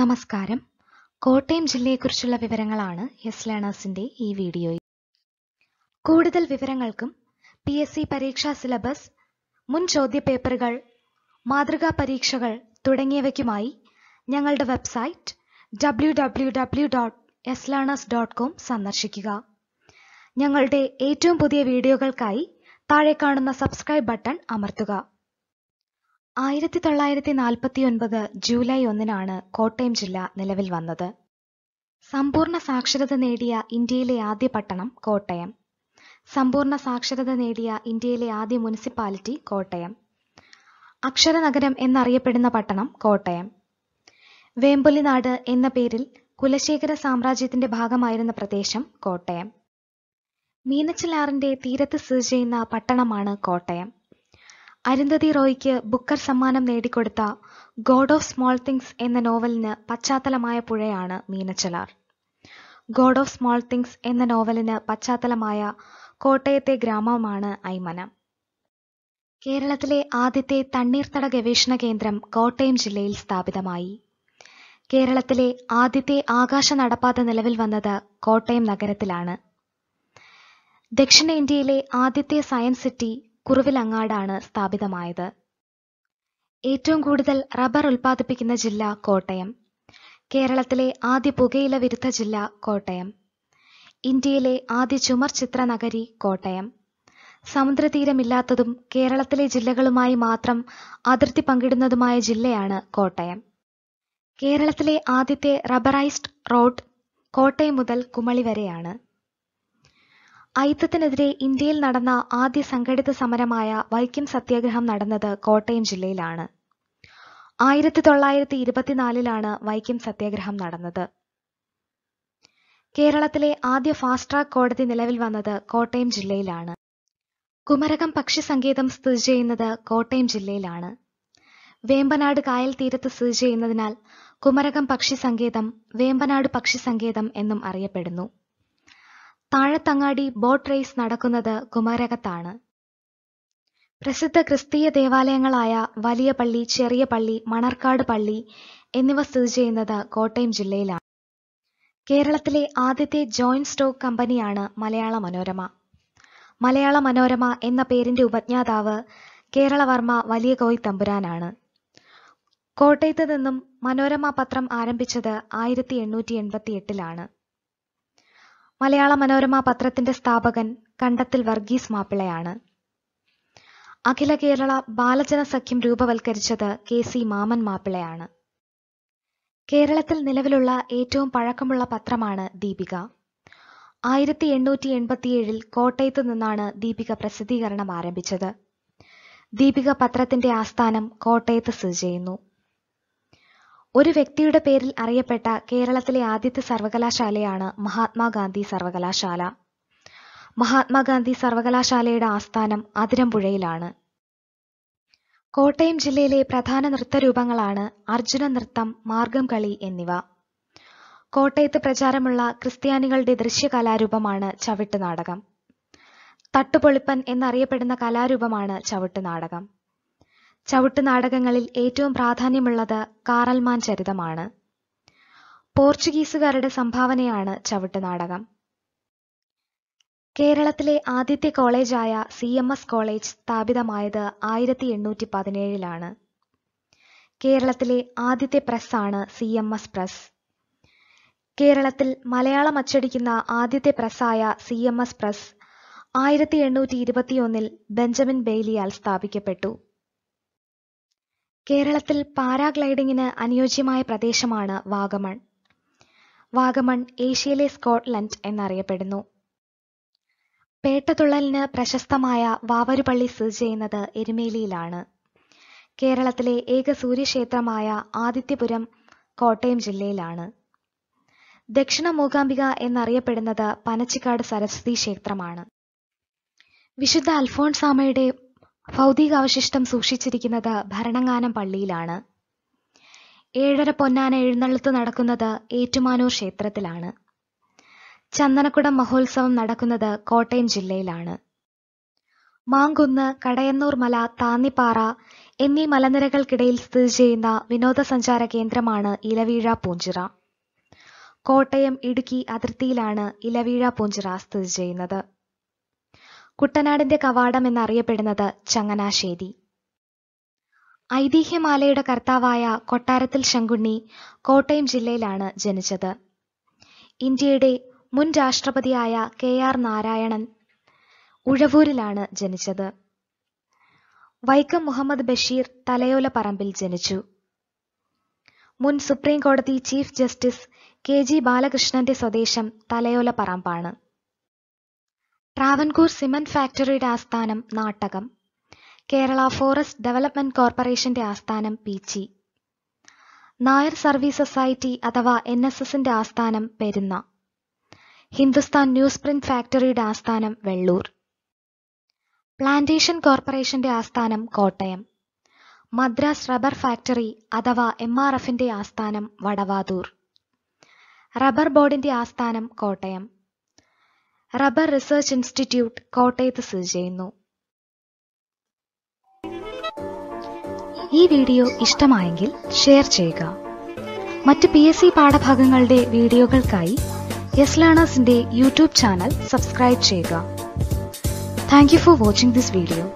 നമസ്കാരം കോട്ടയം ജില്ലയെക്കുറിച്ചുള്ള വിവരങ്ങളാണ് യെസ് ലേണേഴ്സിന്റെ ഈ വീഡിയോയിൽ കൂടുതൽ വിവരങ്ങൾക്കും പി എസ് സി പരീക്ഷാ സിലബസ് മുൻ ചോദ്യപേപ്പറുകൾ മാതൃകാ പരീക്ഷകൾ തുടങ്ങിയവയ്ക്കുമായി ഞങ്ങളുടെ website W W W dot S learners dot com സന്ദർശിക്കുക ഞങ്ങളുടെ ഏറ്റവും പുതിയ വീഡിയോകൾക്കായി താഴെ കാണുന്ന സബ്സ്ക്രൈബ് ബട്ടൺ അമർത്തുക ആയിരത്തി തൊള്ളായിരത്തി നാൽപ്പത്തി ഒൻപത് ജൂലൈ ഒന്നിനാണ് കോട്ടയം ജില്ല നിലവിൽ വന്നത് സമ്പൂർണ്ണ സാക്ഷരത നേടിയ ഇന്ത്യയിലെ ആദ്യ പട്ടണം കോട്ടയം സമ്പൂർണ്ണ സാക്ഷരത നേടിയ ഇന്ത്യയിലെ ആദ്യ മുനിസിപ്പാലിറ്റി കോട്ടയം അക്ഷരനഗരം എന്നറിയപ്പെടുന്ന പട്ടണം കോട്ടയം വേമ്പൊലിനാട് എന്ന പേരിൽ കുലശേഖര സാമ്രാജ്യത്തിന്റെ ഭാഗമായിരുന്ന പ്രദേശം കോട്ടയം മീനച്ചിലാറിന്റെ തീരത്ത് സ്ഥിതി ചെയ്യുന്ന പട്ടണമാണ് കോട്ടയം അരുന്ധതി റോയ്ക്ക് ബുക്കർ സമ്മാനം നേടിക്കൊടുത്ത ഗോഡ് ഓഫ് സ്മോൾ തിങ്സ് എന്ന നോവലിന് പശ്ചാത്തലമായ പുഴയാണ് Meenachilar God of small things എന്ന നോവലിന് പശ്ചാത്തലമായ കോട്ടയത്തെ ഗ്രാമമാണ് ഐമന കേരളത്തിലെ ആദ്യത്തെ തണ്ണീർത്തട ഗവേഷണ കേന്ദ്രം കോട്ടയം ജില്ലയിൽ സ്ഥാപിതമായി കേരളത്തിലെ ആദ്യത്തെ ആകാശ നടപ്പാത നിലവിൽ വന്നത് കോട്ടയം നഗരത്തിലാണ് ദക്ഷിണേന്ത്യയിലെ ആദ്യത്തെ സയൻസ് സിറ്റി കുറുവിലങ്ങാടാണ് സ്ഥാപിതമായത് ഏറ്റവും കൂടുതൽ റബ്ബർ ഉൽപ്പാദിപ്പിക്കുന്ന ജില്ല കോട്ടയം കേരളത്തിലെ ആദ്യ പുകയില വിരുദ്ധ ജില്ല കോട്ടയം ഇന്ത്യയിലെ ആദ്യ ചുമർ ചിത്ര നഗരി കോട്ടയം സമുദ്രതീരമില്ലാത്തതും കേരളത്തിലെ ജില്ലകളുമായി മാത്രം അതിർത്തി പങ്കിടുന്നതുമായ ജില്ലയാണ് കോട്ടയം കേരളത്തിലെ ആദ്യത്തെ റബ്ബറൈസ്ഡ് റോഡ് കോട്ടയം മുതൽ കുമളി വരെയാണ് അയിത്തത്തിനെതിരെ ഇന്ത്യയിൽ നടന്ന ആദ്യ സംഘടിത സമരമായ വൈക്കം സത്യാഗ്രഹം നടന്നത് കോട്ടയം ജില്ലയിലാണ് ആയിരത്തി തൊള്ളായിരത്തി ഇരുപത്തിനാലിലാണ് വൈക്കം സത്യാഗ്രഹം നടന്നത് കേരളത്തിലെ ആദ്യ ഫാസ്റ്റ് ട്രാക്ക് കോടതി നിലവിൽ വന്നത് കോട്ടയം ജില്ലയിലാണ് കുമരകം പക്ഷി സങ്കേതം സ്ഥിതി ചെയ്യുന്നത് കോട്ടയം ജില്ലയിലാണ് വേമ്പനാട് കായൽ തീരത്ത് സ്ഥിതി ചെയ്യുന്നതിനാൽ കുമരകം പക്ഷി സങ്കേതം വേമ്പനാട് പക്ഷി സങ്കേതം എന്നും അറിയപ്പെടുന്നു താഴത്തങ്ങാടി ബോട്ട് റേസ് നടക്കുന്നത് കുമാരകത്താണ് പ്രസിദ്ധ ക്രിസ്തീയ ദേവാലയങ്ങളായ വലിയ പള്ളി, ചെറിയ പള്ളി, മണർക്കാട് പള്ളി എന്നിവ സ്ഥിതിചെയ്യുന്നത് കോട്ടയം ജില്ലയിലാണ്. കേരളത്തിലെ ആദ്യത്തെ ജോയിന്റ് സ്റ്റോക്ക് കമ്പനിയാണ് മലയാള മനോരമ. മലയാള മനോരമ എന്ന പേരിന്റെ ഉപജ്ഞാതാവ് കേരളവർമ്മ വലിയകോയിത്തമ്പുരാനാണ്. കോട്ടയത്ത് നിന്നും മനോരമ പത്രം ആരംഭിച്ചത് ആയിരത്തി എണ്ണൂറ്റി എട്ടിലാണ് മലയാള മനോരമ പത്രത്തിന്റെ സ്ഥാപകൻ കണ്ടത്തിൽ വർഗീസ് മാപ്പിളയാണ് അഖില കേരള ബാലജന സഖ്യം രൂപവൽക്കരിച്ചത് കെ സി മാമൻ മാപ്പിളയാണ് കേരളത്തിൽ നിലവിലുള്ള ഏറ്റവും പഴക്കമുള്ള പത്രമാണ് ദീപിക ആയിരത്തി എണ്ണൂറ്റി എൺപത്തിയേഴിൽ കോട്ടയത്ത് നിന്നാണ് ദീപിക പ്രസിദ്ധീകരണം ആരംഭിച്ചത് ദീപിക പത്രത്തിന്റെ ആസ്ഥാനം കോട്ടയത്ത് സ്ഥിതി ചെയ്യുന്നു ഒരു വ്യക്തിയുടെ പേരിൽ അറിയപ്പെട്ട കേരളത്തിലെ ആദ്യത്തെ സർവകലാശാലയാണ് മഹാത്മാഗാന്ധി സർവകലാശാല മഹാത്മാഗാന്ധി സർവകലാശാലയുടെ ആസ്ഥാനം അതിരമ്പുഴയിലാണ് കോട്ടയം ജില്ലയിലെ പ്രധാന നൃത്തരൂപങ്ങളാണ് അർജുന നൃത്തം മാർഗം കളി എന്നിവ കോട്ടയത്ത് പ്രചാരമുള്ള ക്രിസ്ത്യാനികളുടെ ദൃശ്യകലാരൂപമാണ് ചവിട്ടുനാടകം തട്ടുപൊളിപ്പൻ എന്നറിയപ്പെടുന്ന കലാരൂപമാണ് ചവിട്ടുനാടകം നാടകങ്ങളിൽ ഏറ്റവും പ്രാധാന്യമുള്ളത് കാറൽമാൻ ചരിതമാണ് പോർച്ചുഗീസുകാരുടെ സംഭാവനയാണ് നാടകം കേരളത്തിലെ ആദ്യത്തെ കോളേജായ സി എം എസ് കോളേജ് സ്ഥാപിതമായത് ആയിരത്തി എണ്ണൂറ്റി പതിനേഴിലാണ് കേരളത്തിലെ ആദ്യത്തെ പ്രസ്സാണ് സി എം എസ് പ്രസ് കേരളത്തിൽ മലയാളം അച്ചടിക്കുന്ന ആദ്യത്തെ പ്രസ്സായ സി എം എസ് പ്രസ് ആയിരത്തി എണ്ണൂറ്റി ഇരുപത്തിയൊന്നിൽ ബെഞ്ചമിൻ ബെയ്ലിയാൽ സ്ഥാപിക്കപ്പെട്ടു കേരളത്തിൽ പാരാഗ്ലൈഡിങ്ങിന് അനുയോജ്യമായ പ്രദേശമാണ് വാഗമൺ വാഗമൺ ഏഷ്യയിലെ സ്കോട്ട്ലൻഡ് എന്നറിയപ്പെടുന്നു പേട്ടതുള്ളലിന് പ്രശസ്തമായ വാവരുപള്ളി സ്ഥിതി ചെയ്യുന്നത് എരുമേലിയിലാണ് കേരളത്തിലെ ഏക സൂര്യക്ഷേത്രമായ ആദിത്യപുരം കോട്ടയം ജില്ലയിലാണ് ദക്ഷിണ മൂകാംബിക എന്നറിയപ്പെടുന്നത് പനച്ചിക്കാട് സരസ്വതി ക്ഷേത്രമാണ് വിശുദ്ധ അൽഫോൺസാമയുടെ ഭൗതികാവശിഷ്ടം സൂക്ഷിച്ചിരിക്കുന്നത് ഭരണങ്ങാനം പള്ളിയിലാണ് ഏഴര പൊന്നാന എഴുന്നള്ളത്ത് നടക്കുന്നത് ഏറ്റുമാനൂർ ക്ഷേത്രത്തിലാണ് ചന്ദനക്കുടം മഹോത്സവം നടക്കുന്നത് കോട്ടയം ജില്ലയിലാണ് മാങ്കുന്ന് കടയന്നൂർ മല താന്നിപ്പാറ എന്നീ മലനിരകൾക്കിടയിൽ സ്ഥിതി ചെയ്യുന്ന വിനോദസഞ്ചാര കേന്ദ്രമാണ് ഇലവീഴ പൂഞ്ചിറ കോട്ടയം ഇടുക്കി അതിർത്തിയിലാണ് ഇലവീഴ പൂഞ്ചിറ സ്ഥിതി ചെയ്യുന്നത് കുട്ടനാടിന്റെ കവാടം എന്നറിയപ്പെടുന്നത് ചങ്ങനാശ്ശേരി ഐതിഹ്യമാലയുടെ കർത്താവായ കൊട്ടാരത്തിൽ ശങ്കുണ്ണി കോട്ടയം ജില്ലയിലാണ് ജനിച്ചത് ഇന്ത്യയുടെ മുൻ രാഷ്ട്രപതിയായ കെ ആർ നാരായണൻ ഉഴവൂരിലാണ് ജനിച്ചത് വൈക്കം മുഹമ്മദ് ബഷീർ തലയോല പറമ്പിൽ ജനിച്ചു മുൻ സുപ്രീം കോടതി ചീഫ് ജസ്റ്റിസ് കെ ജി ബാലകൃഷ്ണന്റെ സ്വദേശം തലയോല പറമ്പാണ് ട്രാവൻകൂർ സിമന്റ് ഫാക്ടറിയുടെ ആസ്ഥാനം നാട്ടകം കേരള ഫോറസ്റ്റ് ഡെവലപ്മെന്റ് കോർപ്പറേഷന്റെ ആസ്ഥാനം പീച്ചി നായർ സർവീസ് സൊസൈറ്റി അഥവാ എൻ എസ് എസിന്റെ ആസ്ഥാനം പെരുന്ന ഹിന്ദുസ്ഥാൻ ന്യൂസ് പ്രിന്റ് ഫാക്ടറിയുടെ ആസ്ഥാനം വെള്ളൂർ പ്ലാന്റേഷൻ കോർപ്പറേഷന്റെ ആസ്ഥാനം കോട്ടയം മദ്രാസ് റബ്ബർ ഫാക്ടറി അഥവാ എം ആർ എഫിന്റെ ആസ്ഥാനം വടവാതൂർ റബ്ബർ ബോർഡിന്റെ ആസ്ഥാനം കോട്ടയം റബ്ബർ റിസർച്ച് ഇൻസ്റ്റിറ്റ്യൂട്ട് കോട്ടയത്ത് സ്ഥിതി ചെയ്യുന്നു ഈ വീഡിയോ ഇഷ്ടമായെങ്കിൽ ഷെയർ ചെയ്യുക മറ്റ് പി എസ് സി പാഠഭാഗങ്ങളുടെ വീഡിയോകൾക്കായി യെസ് ലേണേഴ്സിന്റെ യൂട്യൂബ് ചാനൽ സബ്സ്ക്രൈബ് ചെയ്യുക thank you for watching this video